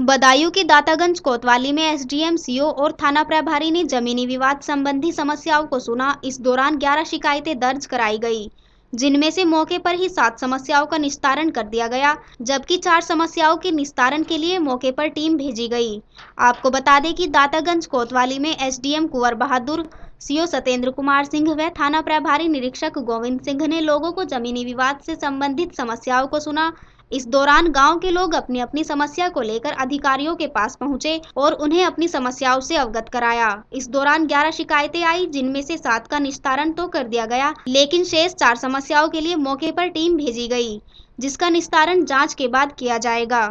बदायूं के दातागंज कोतवाली में एसडीएम सीओ और थाना प्रभारी ने जमीनी विवाद संबंधी समस्याओं को सुना इस दौरान 11 शिकायतें दर्ज कराई गई जिनमें से मौके पर ही सात समस्याओं का निस्तारण कर दिया गया जबकि चार समस्याओं के निस्तारण के लिए मौके पर टीम भेजी गई आपको बता दें कि दातागंज कोतवाली में एसडीएम कुंवर बहादुर सीओ सत्येंद्र कुमार सिंह व थाना प्रभारी निरीक्षक गोविंद सिंह ने लोगों को जमीनी विवाद से संबंधित समस्याओं को सुना इस दौरान गांव के लोग अपनी अपनी समस्या को लेकर अधिकारियों के पास पहुंचे और उन्हें अपनी समस्याओं से अवगत कराया इस दौरान 11 शिकायतें आई जिनमें से सात का निस्तारण तो कर दिया गया लेकिन शेष चार समस्याओं के लिए मौके पर टीम भेजी गई जिसका निस्तारण जांच के बाद किया जाएगा